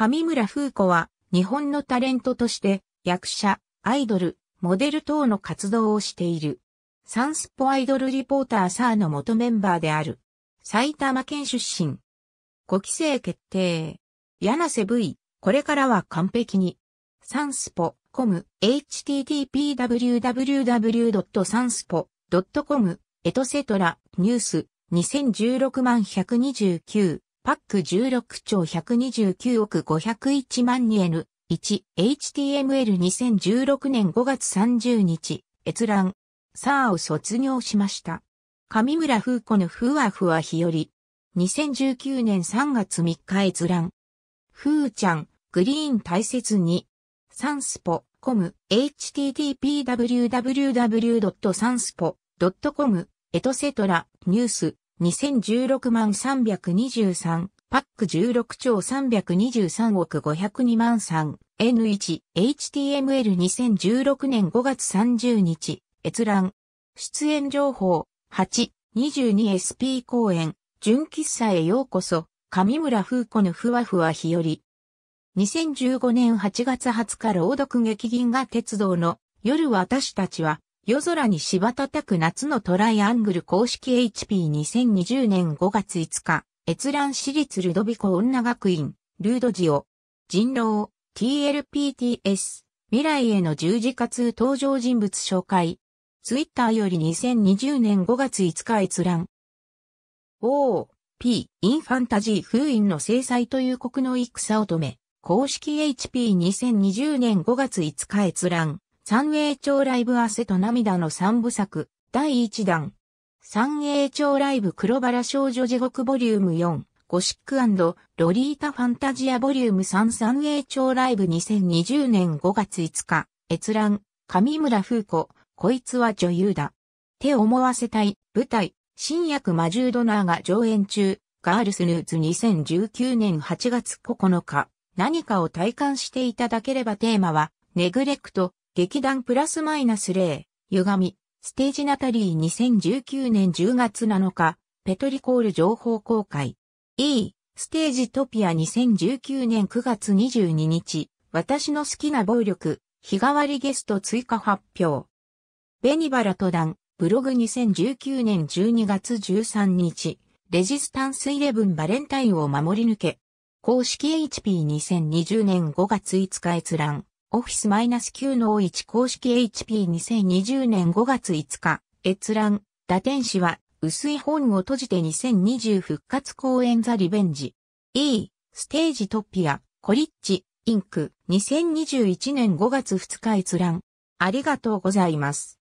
上村風子は日本のタレントとして役者、アイドル、モデル等の活動をしている。サンスポアイドルリポーターサーの元メンバーである。埼玉県出身。5期生決定。柳瀬 V、これからは完璧に。サンスポ、コム、http://www.sanspo.com、エトセトラ、ニュース、2016129。パック16兆129億501万 2N1、HTML2016 年5月30日、閲覧、サーを卒業しました。上村風子のふわふわ日和。2019年3月3日閲覧。ふーちゃん、グリーン大切に。サンスポ、コム、http://www.sanspo.com、エトセトラ、ニュース、2016万323、パック16兆323億502万 3N1、HTML2016 年5月30日、閲覧。出演情報、8、22SP 公演、純喫茶へようこそ、上村風子のふわふわ日和。2015年8月20日朗読劇銀河鉄道の夜私たちは夜空に柴叩く夏のトライアングル公式 HP2020 年5月5日、閲覧私立ルドビコ女学院、ルードジオ、人狼、TLPTS、未来への十字架通登場人物紹介。ツイッターより2020年5月5日閲覧。O, P, インファンタジー封印の制裁という国の戦を止め、公式 HP2020 年5月5日閲覧。三栄町ライブ汗と涙の三部作、第一弾。三栄町ライブ黒バラ少女地獄ボリューム4、ゴシックロリータファンタジアボリューム3三栄町ライブ2020年5月5日、閲覧、上村風子、こいつは女優だ。手思わせたい、舞台、新薬魔獣ドナーが上演中、ガールスヌーズ2019年8月9日、何かを体感していただければテーマは、ネグレクト、劇団プラスマイナス0、歪み、ステージナタリー2019年10月7日、ペトリコール情報公開。E、ステージトピア2019年9月22日、私の好きな暴力、日替わりゲスト追加発表。ベニバラ登壇、ブログ2019年12月13日、レジスタンスイレブンバレンタインを守り抜け。公式 HP2020 年5月5日閲覧。オフィス c 9の O1 公式 HP2020 年5月5日、閲覧、打点誌は、薄い本を閉じて2020復活公演ザリベンジ。E、ステージトピア、コリッチ、インク、2021年5月2日閲覧。ありがとうございます。